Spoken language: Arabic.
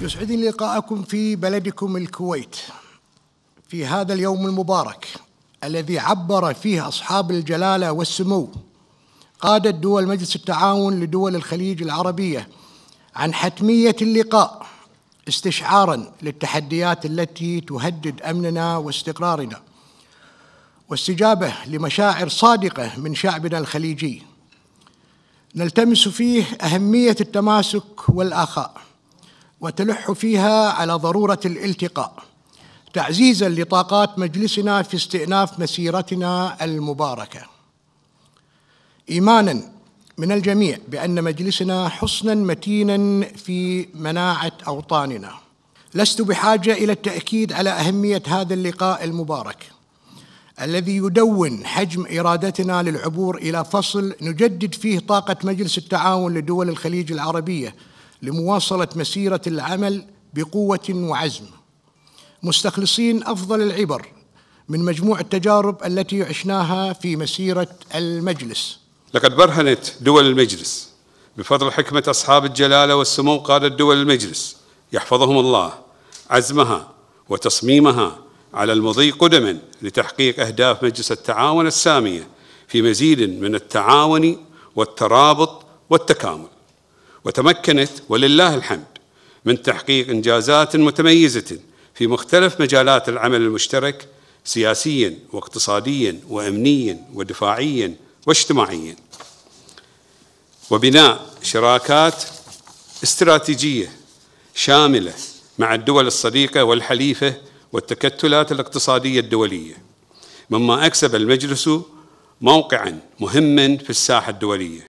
يسعدني لقاءكم في بلدكم الكويت في هذا اليوم المبارك الذي عبر فيه أصحاب الجلالة والسمو قادة دول مجلس التعاون لدول الخليج العربية عن حتمية اللقاء استشعارا للتحديات التي تهدد أمننا واستقرارنا واستجابة لمشاعر صادقة من شعبنا الخليجي نلتمس فيه أهمية التماسك والآخاء وتلح فيها على ضروره الالتقاء تعزيزا لطاقات مجلسنا في استئناف مسيرتنا المباركه ايمانا من الجميع بان مجلسنا حصنا متينا في مناعه اوطاننا لست بحاجه الى التاكيد على اهميه هذا اللقاء المبارك الذي يدون حجم ارادتنا للعبور الى فصل نجدد فيه طاقه مجلس التعاون لدول الخليج العربيه لمواصله مسيره العمل بقوه وعزم مستخلصين افضل العبر من مجموع التجارب التي عشناها في مسيره المجلس لقد برهنت دول المجلس بفضل حكمه اصحاب الجلاله والسمو قاده دول المجلس يحفظهم الله عزمها وتصميمها على المضي قدما لتحقيق اهداف مجلس التعاون الساميه في مزيد من التعاون والترابط والتكامل وتمكنت ولله الحمد من تحقيق انجازات متميزه في مختلف مجالات العمل المشترك سياسيا واقتصاديا وامنيا ودفاعيا واجتماعيا وبناء شراكات استراتيجيه شامله مع الدول الصديقه والحليفه والتكتلات الاقتصاديه الدوليه مما اكسب المجلس موقعا مهما في الساحه الدوليه